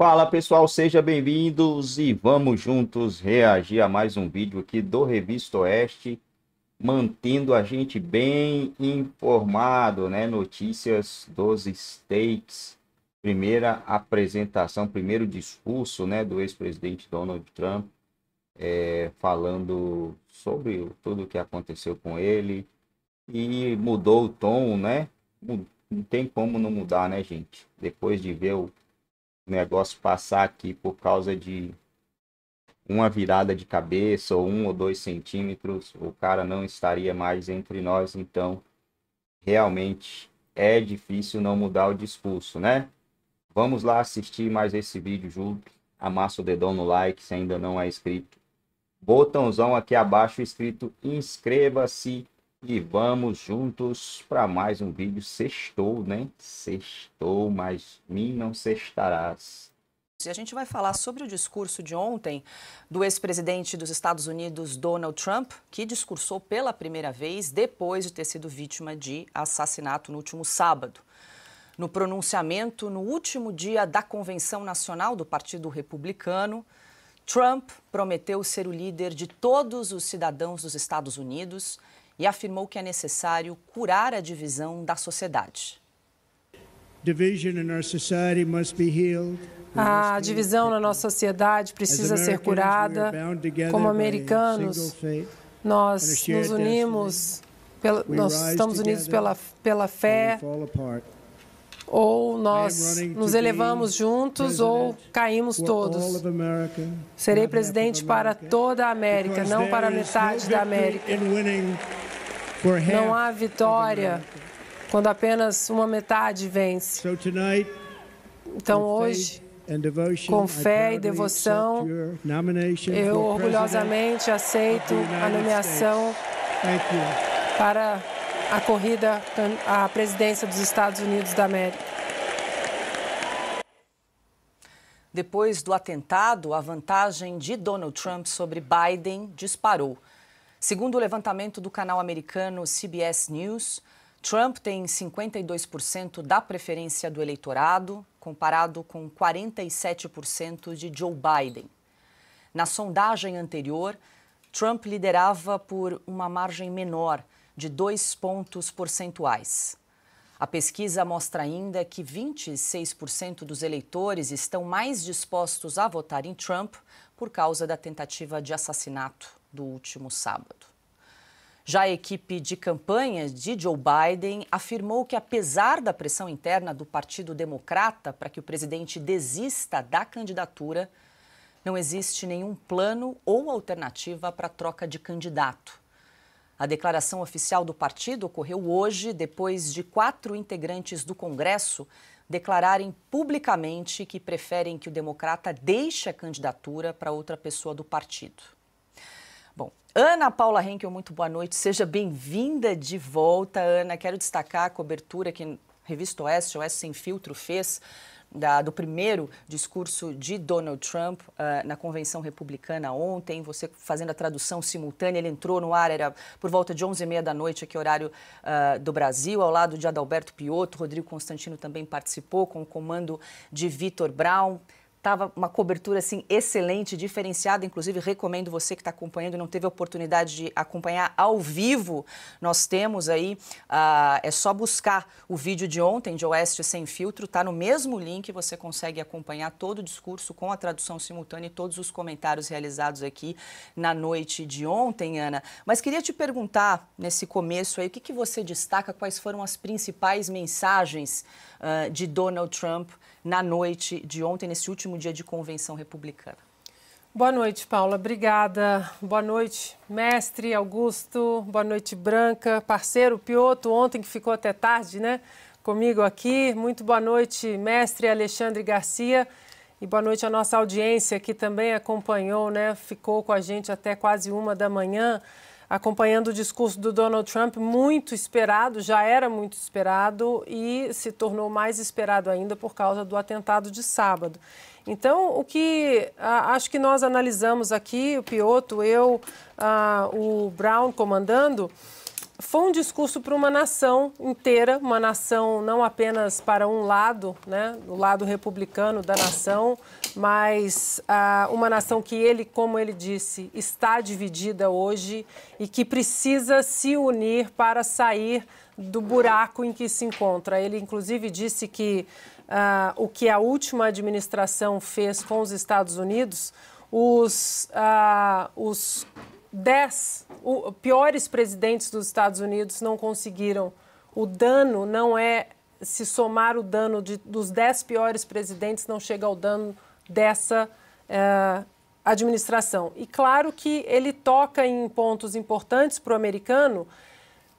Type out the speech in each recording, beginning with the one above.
Fala pessoal, sejam bem-vindos e vamos juntos reagir a mais um vídeo aqui do Revista Oeste, mantendo a gente bem informado, né? Notícias dos States, primeira apresentação, primeiro discurso, né, do ex-presidente Donald Trump, é, falando sobre tudo o que aconteceu com ele e mudou o tom, né? Não tem como não mudar, né, gente? Depois de ver o negócio passar aqui por causa de uma virada de cabeça ou um ou dois centímetros, o cara não estaria mais entre nós. Então, realmente é difícil não mudar o discurso, né? Vamos lá assistir mais esse vídeo junto. Amassa o dedão no like se ainda não é inscrito. Botãozão aqui abaixo escrito inscreva-se e vamos juntos para mais um vídeo. Sextou, né? Sextou, mas mim não sextarás. E a gente vai falar sobre o discurso de ontem do ex-presidente dos Estados Unidos, Donald Trump, que discursou pela primeira vez depois de ter sido vítima de assassinato no último sábado. No pronunciamento no último dia da Convenção Nacional do Partido Republicano, Trump prometeu ser o líder de todos os cidadãos dos Estados Unidos e afirmou que é necessário curar a divisão da sociedade. A divisão na nossa sociedade precisa ser curada. Como americanos, nós nos unimos, nós estamos unidos pela, pela fé, ou nós nos elevamos juntos ou caímos todos. Serei presidente para toda a América, não para metade da América. Não há vitória quando apenas uma metade vence. Então hoje, com fé e devoção, eu orgulhosamente aceito a nomeação para a corrida à presidência dos Estados Unidos da América. Depois do atentado, a vantagem de Donald Trump sobre Biden disparou. Segundo o levantamento do canal americano CBS News, Trump tem 52% da preferência do eleitorado, comparado com 47% de Joe Biden. Na sondagem anterior, Trump liderava por uma margem menor, de dois pontos percentuais. A pesquisa mostra ainda que 26% dos eleitores estão mais dispostos a votar em Trump por causa da tentativa de assassinato do último sábado. Já a equipe de campanha de Joe Biden afirmou que, apesar da pressão interna do Partido Democrata para que o presidente desista da candidatura, não existe nenhum plano ou alternativa para a troca de candidato. A declaração oficial do partido ocorreu hoje, depois de quatro integrantes do Congresso declararem publicamente que preferem que o democrata deixe a candidatura para outra pessoa do partido. Bom, Ana Paula Henkel, muito boa noite. Seja bem-vinda de volta, Ana. Quero destacar a cobertura que a Revista Oeste, Oeste Sem Filtro, fez da, do primeiro discurso de Donald Trump uh, na convenção republicana ontem, você fazendo a tradução simultânea, ele entrou no ar, era por volta de 11h30 da noite, aqui horário uh, do Brasil, ao lado de Adalberto Piotto, Rodrigo Constantino também participou, com o comando de Vitor Brown. Estava uma cobertura assim excelente, diferenciada. Inclusive, recomendo você que está acompanhando e não teve a oportunidade de acompanhar ao vivo. Nós temos aí, uh, é só buscar o vídeo de ontem, de Oeste Sem Filtro. Está no mesmo link, você consegue acompanhar todo o discurso com a tradução simultânea e todos os comentários realizados aqui na noite de ontem, Ana. Mas queria te perguntar, nesse começo aí, o que, que você destaca, quais foram as principais mensagens uh, de Donald Trump na noite de ontem, nesse último dia de convenção republicana. Boa noite, Paula. Obrigada. Boa noite, mestre Augusto. Boa noite, Branca. Parceiro Pioto, ontem que ficou até tarde, né? Comigo aqui. Muito boa noite, mestre Alexandre Garcia. E boa noite à nossa audiência que também acompanhou, né? Ficou com a gente até quase uma da manhã acompanhando o discurso do Donald Trump, muito esperado, já era muito esperado e se tornou mais esperado ainda por causa do atentado de sábado. Então, o que acho que nós analisamos aqui, o Pioto, eu, o Brown comandando, foi um discurso para uma nação inteira, uma nação não apenas para um lado, né, o lado republicano da nação, mas ah, uma nação que ele, como ele disse, está dividida hoje e que precisa se unir para sair do buraco em que se encontra. Ele, inclusive, disse que ah, o que a última administração fez com os Estados Unidos, os, ah, os dez o, piores presidentes dos Estados Unidos não conseguiram. O dano não é se somar o dano de, dos dez piores presidentes, não chega ao dano dessa eh, administração. E claro que ele toca em pontos importantes para o americano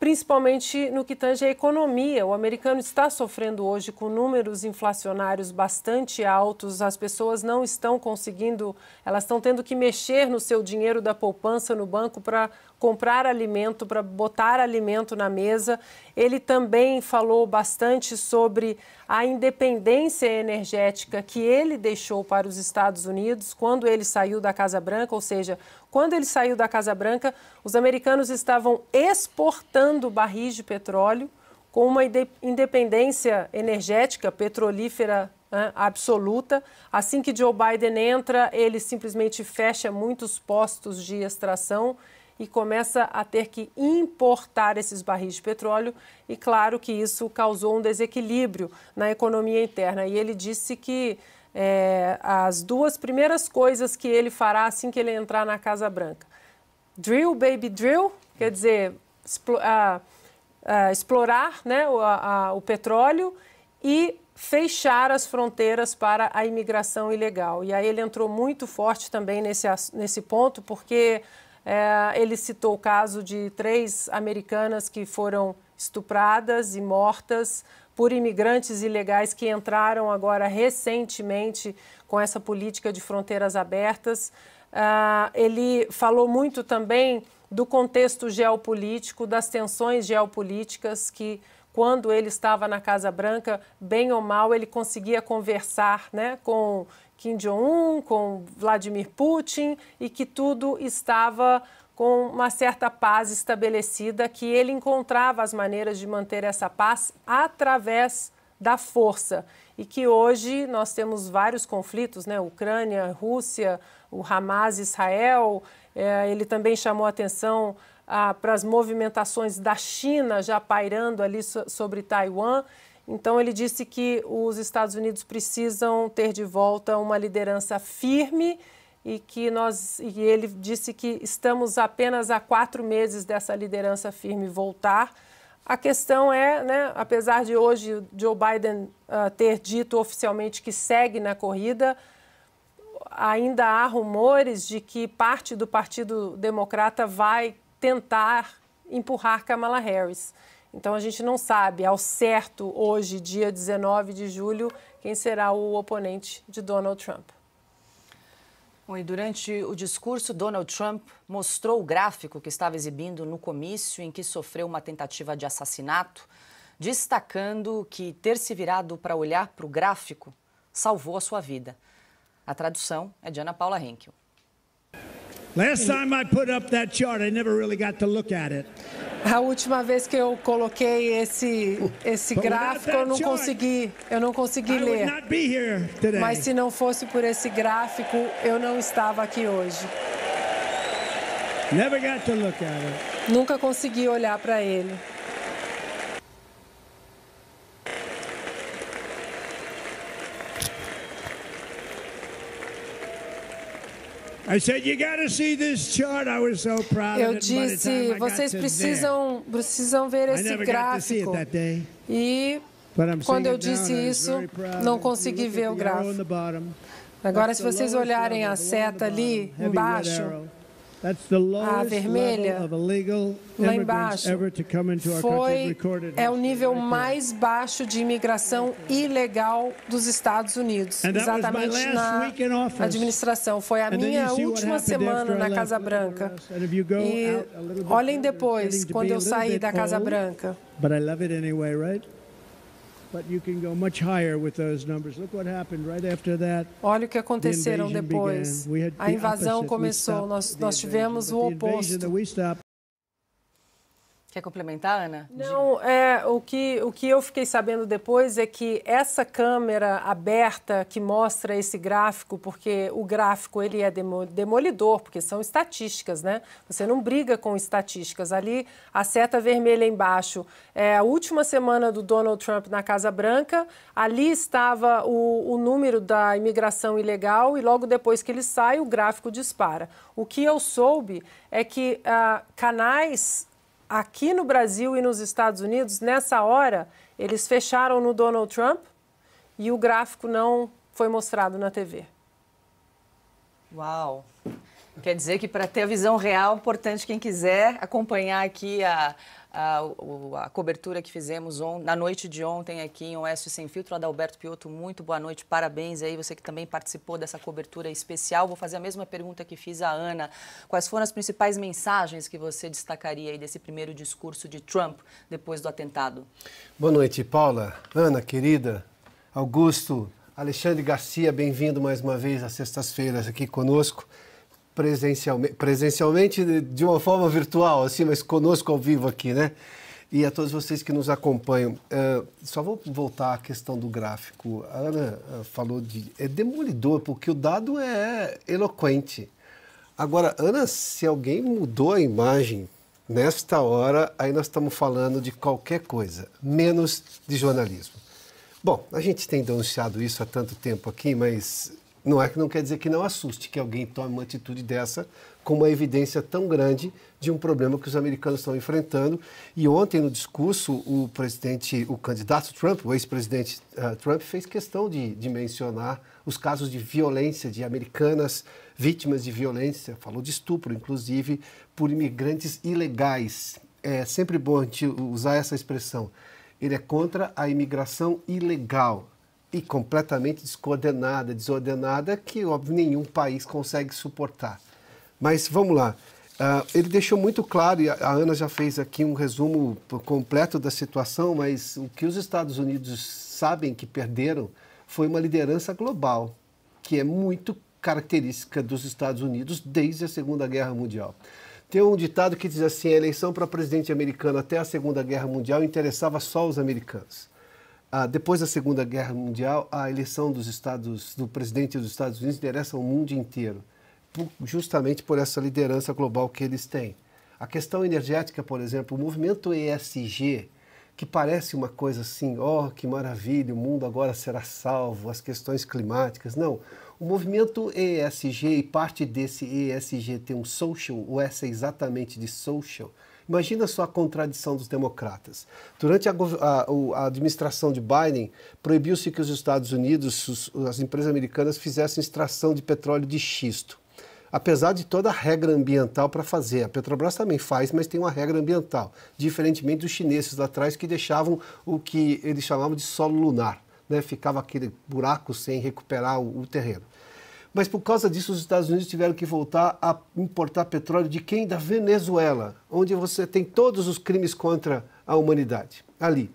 principalmente no que tange à economia. O americano está sofrendo hoje com números inflacionários bastante altos, as pessoas não estão conseguindo, elas estão tendo que mexer no seu dinheiro da poupança no banco para comprar alimento, para botar alimento na mesa. Ele também falou bastante sobre a independência energética que ele deixou para os Estados Unidos quando ele saiu da Casa Branca, ou seja, quando ele saiu da Casa Branca, os americanos estavam exportando barris de petróleo com uma independência energética petrolífera né, absoluta. Assim que Joe Biden entra, ele simplesmente fecha muitos postos de extração e começa a ter que importar esses barris de petróleo. E claro que isso causou um desequilíbrio na economia interna. E ele disse que é, as duas primeiras coisas que ele fará assim que ele entrar na Casa Branca. Drill, baby drill, quer dizer, expl explorar né, o, a, o petróleo e fechar as fronteiras para a imigração ilegal. E aí ele entrou muito forte também nesse, nesse ponto, porque é, ele citou o caso de três americanas que foram estupradas e mortas por imigrantes ilegais que entraram agora recentemente com essa política de fronteiras abertas. Uh, ele falou muito também do contexto geopolítico, das tensões geopolíticas que quando ele estava na Casa Branca, bem ou mal, ele conseguia conversar né, com Kim Jong-un, com Vladimir Putin e que tudo estava com uma certa paz estabelecida, que ele encontrava as maneiras de manter essa paz através da força. E que hoje nós temos vários conflitos, né? Ucrânia, Rússia, o Hamas, Israel. É, ele também chamou atenção ah, para as movimentações da China já pairando ali so, sobre Taiwan. Então ele disse que os Estados Unidos precisam ter de volta uma liderança firme e que nós e ele disse que estamos apenas há quatro meses dessa liderança firme voltar. A questão é, né, apesar de hoje Joe Biden uh, ter dito oficialmente que segue na corrida, ainda há rumores de que parte do Partido Democrata vai tentar empurrar Kamala Harris. Então a gente não sabe ao certo hoje, dia 19 de julho, quem será o oponente de Donald Trump. Bom, e durante o discurso, Donald Trump mostrou o gráfico que estava exibindo no comício em que sofreu uma tentativa de assassinato, destacando que ter se virado para olhar para o gráfico salvou a sua vida. A tradução é de Ana Paula Henkel. Last time I put up that chart, I never really got to look at it. A última vez que eu coloquei esse esse gráfico, eu não consegui, eu não consegui ler. Mas se não fosse por esse gráfico, eu não estava aqui hoje. Never got to look at it. Nunca consegui olhar para ele. Eu disse, vocês precisam, precisam ver esse gráfico. E quando eu disse isso, não consegui ver o gráfico. Agora, se vocês olharem a seta ali embaixo, a ah, vermelha lá embaixo foi, é o nível mais baixo de imigração ilegal dos Estados Unidos, exatamente na administração. Foi a minha última semana na Casa Branca. E olhem depois, quando eu saí da Casa Branca. Olha o que aconteceram depois. A invasão começou. Nós, nós tivemos o oposto. Quer complementar, Ana? Não, é, o, que, o que eu fiquei sabendo depois é que essa câmera aberta que mostra esse gráfico, porque o gráfico ele é demolidor, porque são estatísticas, né? Você não briga com estatísticas. Ali, a seta vermelha embaixo é a última semana do Donald Trump na Casa Branca. Ali estava o, o número da imigração ilegal e logo depois que ele sai, o gráfico dispara. O que eu soube é que ah, canais aqui no Brasil e nos Estados Unidos, nessa hora, eles fecharam no Donald Trump e o gráfico não foi mostrado na TV. Uau! Quer dizer que para ter a visão real, é importante quem quiser acompanhar aqui a, a, a, cobertura que fizemos on, na noite de ontem aqui em Oeste Sem Filtro. Adalberto Piotto, muito boa noite, parabéns aí, você que também participou dessa cobertura especial. Vou fazer a mesma pergunta que fiz à Ana. Quais foram as principais mensagens que você destacaria aí desse primeiro discurso de Trump depois do atentado? Boa noite, Paula, Ana, querida, Augusto, Alexandre Garcia, bem-vindo mais uma vez às sextas-feiras aqui conosco presencialmente, presencialmente de uma forma virtual, assim, mas conosco ao vivo aqui, né? E a todos vocês que nos acompanham, uh, só vou voltar à questão do gráfico. A Ana uh, falou de. É demolidor, porque o dado é eloquente. Agora, Ana, se alguém mudou a imagem nesta hora, aí nós estamos falando de qualquer coisa, menos de jornalismo. Bom, a gente tem denunciado isso há tanto tempo aqui, mas não é que não quer dizer que não assuste que alguém tome uma atitude dessa com uma evidência tão grande de um problema que os americanos estão enfrentando. E ontem no discurso o presidente, o candidato Trump, o ex-presidente uh, Trump fez questão de, de mencionar os casos de violência de americanas vítimas de violência, falou de estupro, inclusive por imigrantes ilegais. É sempre bom a gente usar essa expressão. Ele é contra a imigração ilegal e completamente descoordenada, desordenada, que óbvio nenhum país consegue suportar. Mas vamos lá. Uh, ele deixou muito claro, e a Ana já fez aqui um resumo completo da situação, mas o que os Estados Unidos sabem que perderam foi uma liderança global, que é muito característica dos Estados Unidos desde a Segunda Guerra Mundial. Tem um ditado que diz assim: a eleição para presidente americano até a Segunda Guerra Mundial interessava só os americanos ah, depois da Segunda Guerra Mundial, a eleição dos Estados, do presidente dos Estados Unidos interessa ao mundo inteiro, por, justamente por essa liderança global que eles têm. A questão energética, por exemplo, o movimento ESG, que parece uma coisa assim, oh, que maravilha, o mundo agora será salvo, as questões climáticas. Não, o movimento ESG e parte desse ESG tem um social, o S é exatamente de social, Imagina só a contradição dos democratas. Durante a, a, a administração de Biden, proibiu-se que os Estados Unidos, os, as empresas americanas, fizessem extração de petróleo de xisto apesar de toda a regra ambiental para fazer. A Petrobras também faz, mas tem uma regra ambiental, diferentemente dos chineses lá atrás que deixavam o que eles chamavam de solo lunar, né? ficava aquele buraco sem recuperar o, o terreno. Mas por causa disso, os Estados Unidos tiveram que voltar a importar petróleo de quem? Da Venezuela, onde você tem todos os crimes contra a humanidade. Ali,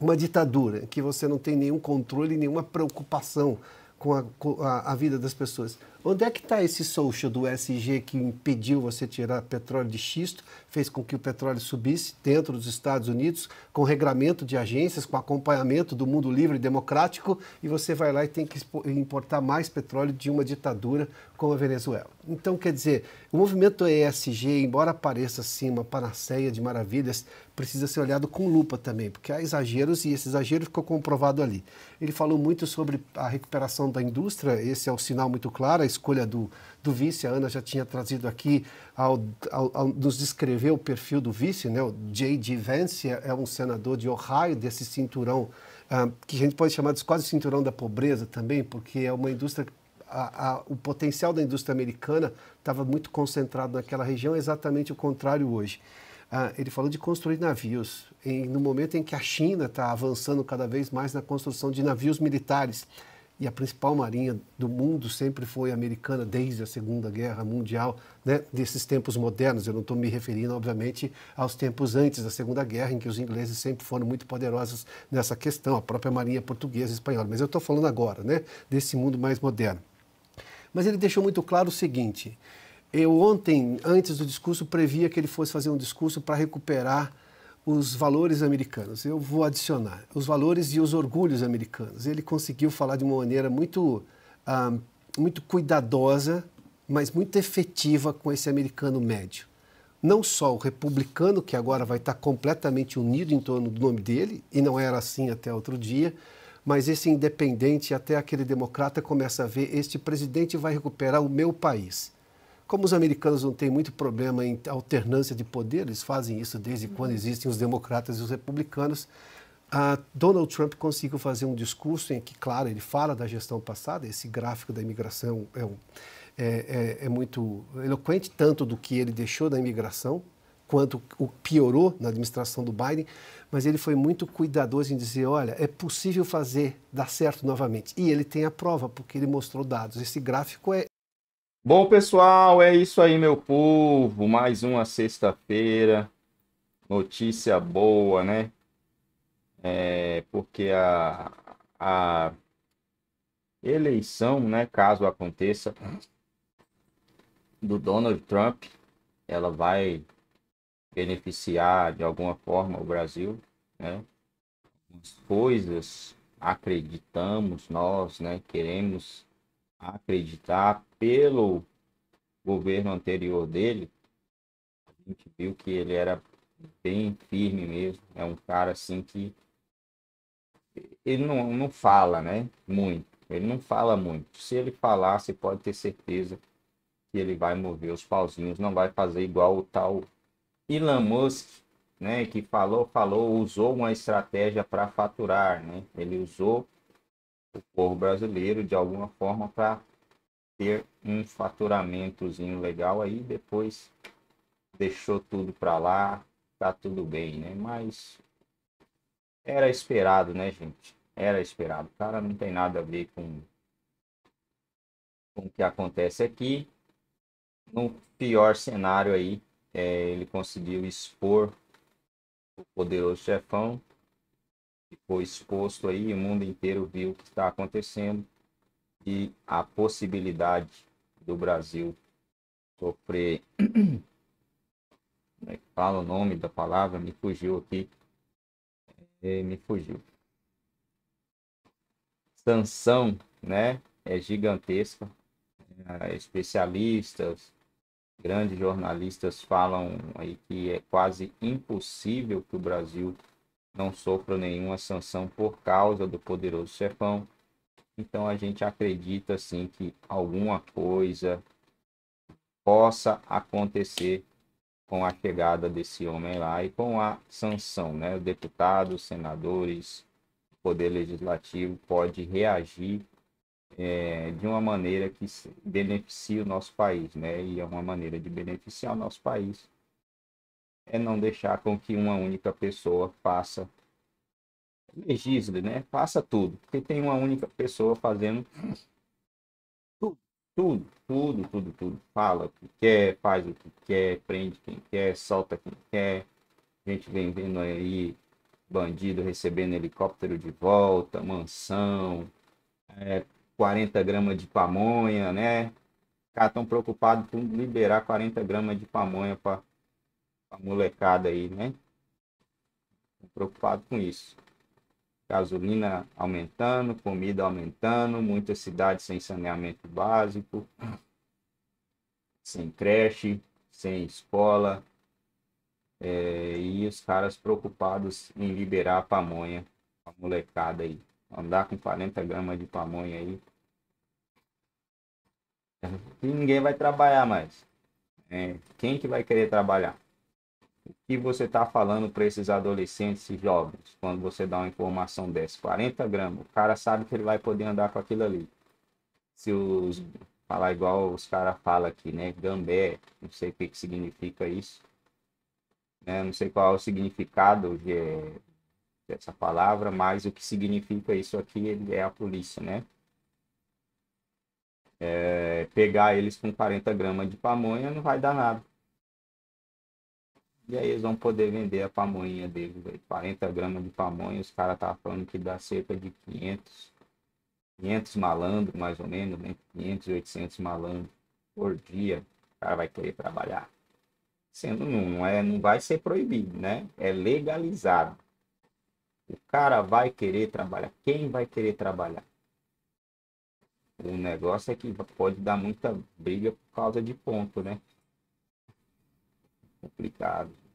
uma ditadura que você não tem nenhum controle, nenhuma preocupação com a, com a, a vida das pessoas. Onde é que está esse social do SG que impediu você tirar petróleo de xisto, fez com que o petróleo subisse dentro dos Estados Unidos, com regramento de agências, com acompanhamento do mundo livre e democrático, e você vai lá e tem que importar mais petróleo de uma ditadura como a Venezuela. Então, quer dizer, o movimento ESG, embora pareça assim uma panaceia de maravilhas, precisa ser olhado com lupa também, porque há exageros e esse exagero ficou comprovado ali. Ele falou muito sobre a recuperação da indústria, esse é o um sinal muito claro, escolha do, do vice, a Ana já tinha trazido aqui, ao, ao, ao nos descrever o perfil do vice, né? o J.D. Vance é, é um senador de Ohio, desse cinturão, ah, que a gente pode chamar de quase cinturão da pobreza também, porque é uma indústria a, a, o potencial da indústria americana estava muito concentrado naquela região, é exatamente o contrário hoje. Ah, ele falou de construir navios, em, no momento em que a China está avançando cada vez mais na construção de navios militares e a principal marinha do mundo sempre foi americana desde a Segunda Guerra Mundial, né? desses tempos modernos. Eu não estou me referindo, obviamente, aos tempos antes da Segunda Guerra, em que os ingleses sempre foram muito poderosos nessa questão, a própria marinha portuguesa e espanhola. Mas eu estou falando agora, né? desse mundo mais moderno. Mas ele deixou muito claro o seguinte: eu ontem, antes do discurso, previa que ele fosse fazer um discurso para recuperar os valores americanos. Eu vou adicionar os valores e os orgulhos americanos. Ele conseguiu falar de uma maneira muito, ah, muito cuidadosa, mas muito efetiva com esse americano médio. Não só o republicano, que agora vai estar completamente unido em torno do nome dele, e não era assim até outro dia, mas esse independente, até aquele democrata, começa a ver: este presidente vai recuperar o meu país. Como os americanos não têm muito problema em alternância de poder, eles fazem isso desde uhum. quando existem os democratas e os republicanos. Donald Trump conseguiu fazer um discurso em que, claro, ele fala da gestão passada, esse gráfico da imigração é, um, é, é, é muito eloquente, tanto do que ele deixou da imigração, quanto o piorou na administração do Biden, mas ele foi muito cuidadoso em dizer, olha, é possível fazer dar certo novamente. E ele tem a prova, porque ele mostrou dados. Esse gráfico é Bom, pessoal, é isso aí, meu povo. Mais uma sexta-feira. Notícia boa, né? É porque a, a eleição, né, caso aconteça, do Donald Trump, ela vai beneficiar de alguma forma o Brasil, né? As coisas acreditamos nós, né? Queremos acreditar pelo governo anterior dele, a gente viu que ele era bem firme mesmo. É um cara assim que ele não, não fala, né? Muito. Ele não fala muito. Se ele falar, você pode ter certeza que ele vai mover os pauzinhos, não vai fazer igual o tal Elon Musk, né? Que falou, falou, usou uma estratégia para faturar, né? Ele usou o povo brasileiro de alguma forma para ter um faturamentozinho legal aí, depois deixou tudo para lá, tá tudo bem, né? Mas era esperado, né, gente? Era esperado. Cara, não tem nada a ver com, com o que acontece aqui. No pior cenário aí, é, ele conseguiu expor o poderoso chefão. Ficou exposto aí, o mundo inteiro viu o que está acontecendo e a possibilidade do Brasil sofrer. Como é né, que fala o nome da palavra? Me fugiu aqui. É, me fugiu. Sanção, né? É gigantesca. É, especialistas, grandes jornalistas falam aí que é quase impossível que o Brasil não sofra nenhuma sanção por causa do poderoso chefão então a gente acredita assim que alguma coisa possa acontecer com a chegada desse homem lá e com a sanção, né? O deputado, os senadores, o poder legislativo pode reagir é, de uma maneira que beneficie o nosso país, né? E é uma maneira de beneficiar o nosso país é não deixar com que uma única pessoa faça legisle, né? Faça tudo, porque tem uma única pessoa fazendo tudo, tudo, tudo, tudo, tudo. Fala o que quer, faz o que quer, prende quem quer, solta quem quer. A gente vem vendo aí bandido recebendo helicóptero de volta, mansão, é, 40 gramas de pamonha, né? Caras tão preocupados com liberar 40 gramas de pamonha para a molecada aí, né? Tô preocupado com isso gasolina aumentando, comida aumentando, muitas cidades sem saneamento básico, sem creche, sem escola, é, e os caras preocupados em liberar a pamonha, a molecada aí. Andar com 40 gramas de pamonha aí. E ninguém vai trabalhar mais. É, quem que vai querer trabalhar? que você está falando para esses adolescentes e jovens quando você dá uma informação dessa? 40 gramas. O cara sabe que ele vai poder andar com aquilo ali. Se os. Falar igual os caras falam aqui, né? Gambé, não sei o que, que significa isso. Né? Não sei qual é o significado de, dessa palavra, mas o que significa isso aqui é a polícia, né? É, pegar eles com 40 gramas de pamonha não vai dar nada. E aí eles vão poder vender a pamonha deles, aí, 40 gramas de pamonha, os caras tá falando que dá cerca de 500, 500 malandros, mais ou menos, né? 500, 800 malandros por dia, o cara vai querer trabalhar. Sendo, não, é, não vai ser proibido, né? É legalizado. O cara vai querer trabalhar. Quem vai querer trabalhar? O negócio é que pode dar muita briga por causa de ponto, né? complicado.